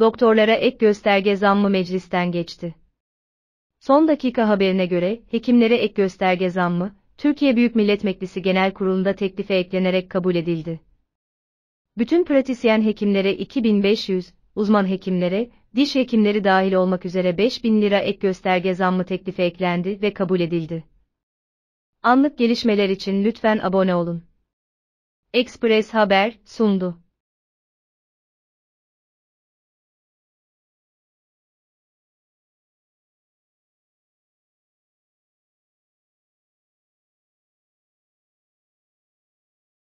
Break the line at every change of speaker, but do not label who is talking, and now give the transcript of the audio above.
doktorlara ek gösterge zammı meclisten geçti. Son dakika haberine göre, hekimlere ek gösterge zammı, Türkiye Büyük Millet Meclisi Genel Kurulu'nda teklife eklenerek kabul edildi. Bütün pratisyen hekimlere 2500, uzman hekimlere, diş hekimleri dahil olmak üzere 5000 lira ek gösterge zammı teklife eklendi ve kabul edildi. Anlık gelişmeler için lütfen abone olun.
Express Haber sundu.